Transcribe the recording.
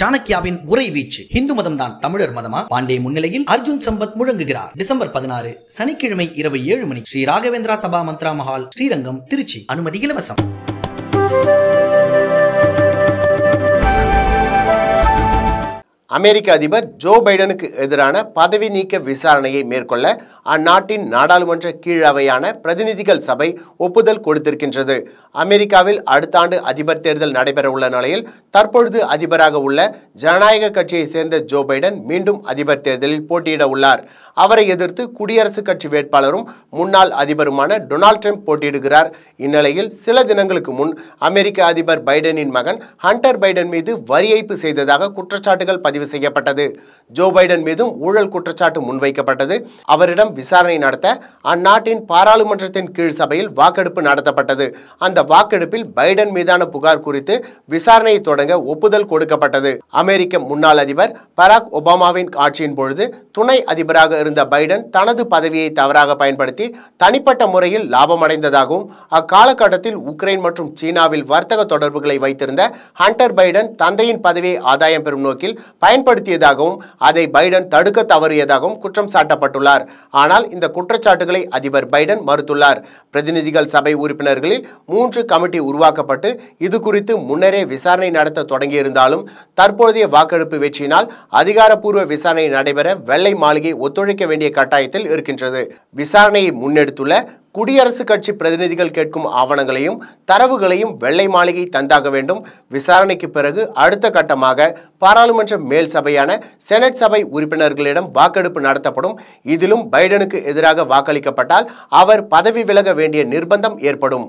சாணக்கியாவின் உரை வீச்சு இந்து மதம் தான் தமிழர் மதமா பாண்டே முன்னிலையில் அர்ஜுன் சம்பத் முழங்குகிறார் டிசம்பர் பதினாறு சனிக்கிழமை இரவு ஏழு மணி ஸ்ரீ ராகவேந்திரா சபா மந்த்ரா மஹால் ஸ்ரீரங்கம் திருச்சி அனுமதி இலவசம் அமெரிக்க அதிபர் ஜோ பைடனுக்கு எதிரான பதவி நீக்க விசாரணையை மேற்கொள்ள அந்நாட்டின் நாடாளுமன்ற கீழவையான பிரதிநிதிகள் சபை ஒப்புதல் கொடுத்திருக்கின்றது அமெரிக்காவில் அடுத்த ஆண்டு அதிபர் தேர்தல் நடைபெறவுள்ள நிலையில் தற்பொழுது அதிபராக உள்ள ஜனநாயக கட்சியை சேர்ந்த ஜோ பைடன் மீண்டும் அதிபர் தேர்தலில் போட்டியிட உள்ளார் அவரை எதிர்த்து குடியரசுக் கட்சி வேட்பாளரும் முன்னாள் அதிபருமான டொனால்ட் ட்ரம்ப் போட்டியிடுகிறார் இந்நிலையில் சில தினங்களுக்கு முன் அமெரிக்க அதிபர் பைடனின் மகன் ஹண்டர் பைடன் மீது வரி ஏய்ப்பு செய்ததாக குற்றச்சாட்டுகள் பதிவு பதிவு செய்யப்பட்டது ஜோ பைடன் மீதும் ஊழல் குற்றச்சாட்டு முன்வைக்கப்பட்டது அவரிடம் விசாரணை நடத்த அந்நாட்டின் பாராளுமன்றத்தின் கீழ் சபையில் வாக்கெடுப்பு நடத்தப்பட்டது அந்த வாக்கெடுப்பில் பைடன் மீதான புகார் குறித்து விசாரணையை தொடங்க ஒப்புதல் கொடுக்கப்பட்டது அமெரிக்க முன்னாள் அதிபர் பராக் ஒபாமாவின் ஆட்சியின் பொழுது துணை அதிபராக இருந்த பைடன் தனது பதவியை தவறாக பயன்படுத்தி தனிப்பட்ட முறையில் லாபமடைந்ததாகவும் அக்காலகட்டத்தில் உக்ரைன் மற்றும் சீனாவில் வர்த்தக தொடர்புகளை வைத்திருந்த ஹண்டர் பைடன் தந்தையின் பதவியை ஆதாயம் பெறும் நோக்கில் பயன்படுத்தியதாகவும் அதை பைடன் தடுக்க தவறியதாகவும் குற்றம் சாட்டப்பட்டுள்ளார் ஆனால் இந்த குற்றச்சாட்டுகளை அதிபர் பைடன் மறுத்துள்ளார் பிரதிநிதிகள் சபை உறுப்பினர்களில் மூன்று கமிட்டி உருவாக்கப்பட்டு இது குறித்து முன்னரே விசாரணை நடத்த தொடங்கியிருந்தாலும் தற்போதைய வாக்கெடுப்பு வெற்றியினால் அதிகாரப்பூர்வ விசாரணை நடைபெற வெள்ளை மாளிகை ஒத்துழைக்க வேண்டிய கட்டாயத்தில் இருக்கின்றது விசாரணையை முன்னெடுத்துள்ள குடியரசுக் கட்சி பிரதிநிதிகள் கேட்கும் ஆவணங்களையும் தரவுகளையும் வெள்ளை மாளிகை தந்தாக வேண்டும் விசாரணைக்கு பிறகு அடுத்த கட்டமாக பாராளுமன்ற மேல் சபையான செனட் சபை உறுப்பினர்களிடம் வாக்கெடுப்பு நடத்தப்படும் இதிலும் பைடனுக்கு எதிராக வாக்களிக்கப்பட்டால் அவர் பதவி விலக வேண்டிய நிர்பந்தம் ஏற்படும்